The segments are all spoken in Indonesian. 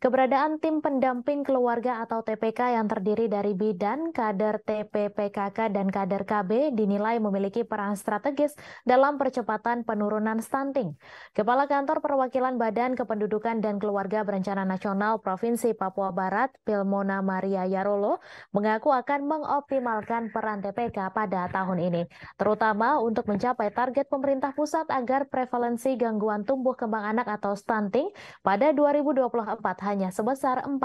Keberadaan tim pendamping keluarga atau TPK yang terdiri dari bidan, kader TPPKK dan kader KB dinilai memiliki peran strategis dalam percepatan penurunan stunting. Kepala Kantor Perwakilan Badan Kependudukan dan Keluarga Berencana Nasional Provinsi Papua Barat, Pilmona Maria Yarolo, mengaku akan mengoptimalkan peran TPK pada tahun ini, terutama untuk mencapai target pemerintah pusat agar prevalensi gangguan tumbuh kembang anak atau stunting pada 2024 hanya sebesar 14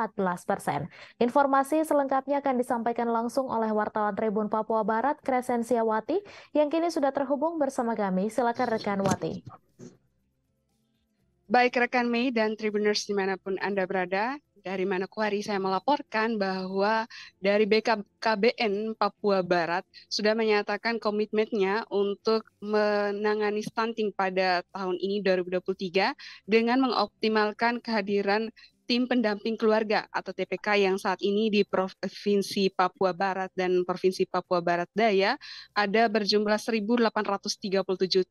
persen. Informasi selengkapnya akan disampaikan langsung oleh wartawan Tribun Papua Barat, Kresensia Wati, yang kini sudah terhubung bersama kami. Silakan rekan Wati. Baik rekan Mei dan Tribuners dimanapun Anda berada, dari mana kuari saya melaporkan bahwa dari BKKBN Papua Barat sudah menyatakan komitmennya untuk menangani stunting pada tahun ini 2023 dengan mengoptimalkan kehadiran tim pendamping keluarga atau TPK yang saat ini di Provinsi Papua Barat dan Provinsi Papua Barat Daya ada berjumlah 1.837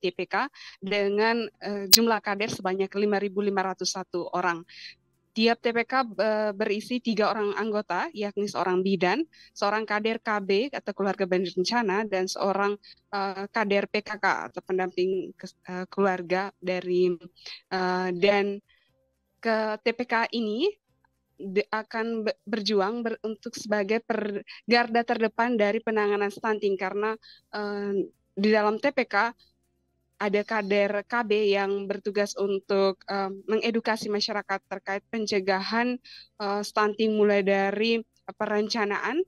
TPK dengan eh, jumlah kader sebanyak 5.501 orang. Tiap TPK eh, berisi tiga orang anggota, yakni seorang bidan, seorang kader KB atau keluarga berencana, dan seorang uh, kader PKK atau pendamping keluarga dari dan ke TPK ini akan berjuang ber, untuk sebagai per, garda terdepan dari penanganan stunting karena eh, di dalam TPK ada kader KB yang bertugas untuk eh, mengedukasi masyarakat terkait pencegahan eh, stunting mulai dari perencanaan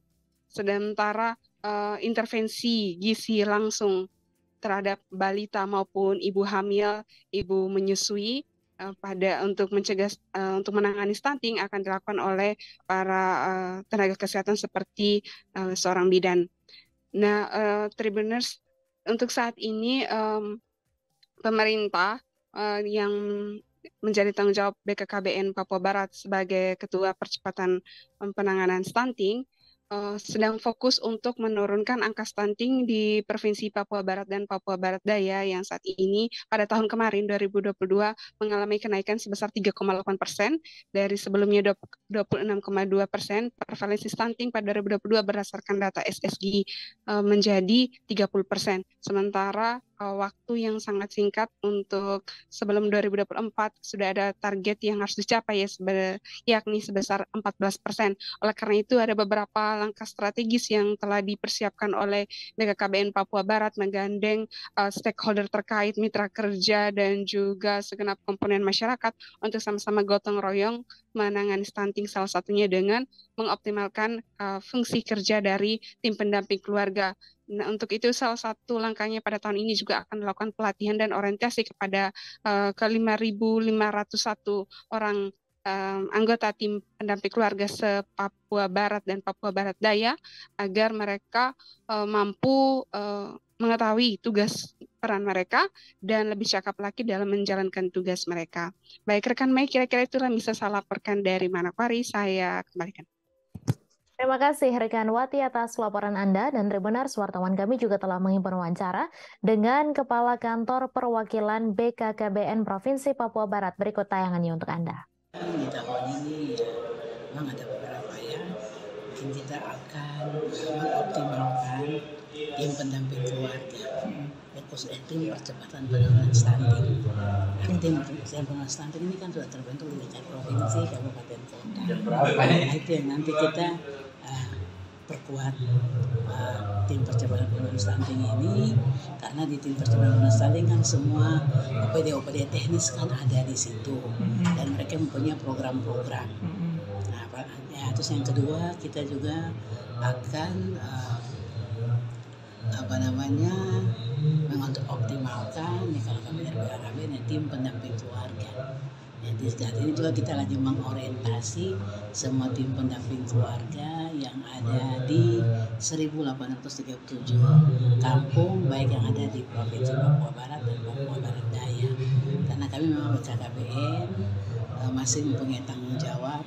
sementara eh, intervensi gizi langsung terhadap balita maupun ibu hamil, ibu menyusui Eh, pada untuk mencegah uh, untuk menangani stunting akan dilakukan oleh para uh, tenaga kesehatan seperti uh, seorang bidan. Nah, uh, Tribuners untuk saat ini um, pemerintah uh, yang menjadi tanggung jawab BKKBN Papua Barat sebagai ketua percepatan penanganan stunting uh, sedang fokus untuk menurunkan angka stunting di Provinsi Papua Barat dan Papua Barat Daya yang saat ini pada tahun kemarin 2022 mengalami kenaikan sebesar 3,8 persen dari sebelumnya 26,2 persen prevalensi stunting pada 2022 berdasarkan data SSG uh, eh, menjadi 30 persen sementara uh, waktu yang sangat singkat untuk sebelum 2024 sudah ada target yang harus dicapai ya sebe yakni sebesar 14%. Oleh karena itu ada beberapa langkah strategis yang telah dipersiapkan oleh BKKBN Papua Barat menggandeng uh, stakeholder terkait, mitra kerja dan juga segenap komponen masyarakat untuk sama-sama gotong royong menangani stunting salah satunya dengan mengoptimalkan uh, fungsi kerja dari tim pendamping keluarga. Nah, untuk itu salah satu langkahnya pada tahun ini juga akan melakukan pelatihan dan orientasi kepada uh, ke 5.501 orang um, anggota tim pendamping keluarga se-Papua Barat dan Papua Barat Daya agar mereka uh, mampu uh, mengetahui tugas peran mereka dan lebih cakap lagi dalam menjalankan tugas mereka. Baik rekan Mei, kira-kira itulah bisa salah perkan dari Manokwari. Saya kembalikan. Terima kasih rekan Wati atas laporan Anda dan Tribunars wartawan kami juga telah menghimpun wawancara dengan Kepala Kantor Perwakilan BKKBN Provinsi Papua Barat. Berikut tayangannya untuk Anda. Ini mungkin kita akan mengoptimalkan tim pendamping keluarga fokus tim percepatan penanganan stunting kan tim percepatan penanganan stunting ini kan sudah terbentuk di tingkat provinsi kabupaten kota nah, itu yang nanti kita uh, perkuat uh, tim percepatan penanganan stunting ini karena di tim percepatan penanganan stunting kan semua OPD OPD teknis kan ada di situ dan mereka mempunyai program-program ya terus yang kedua kita juga akan uh, apa namanya mengoptimalkan ya kalau kami dari BKKB ya, tim pendamping keluarga jadi ya, saat ini juga kita lagi mengorientasi semua tim pendamping keluarga yang ada di 1837 kampung baik yang ada di Provinsi Papua Barat dan Papua Barat Daya. Karena kami memang BKKBN eh, masih mempunyai tanggung jawab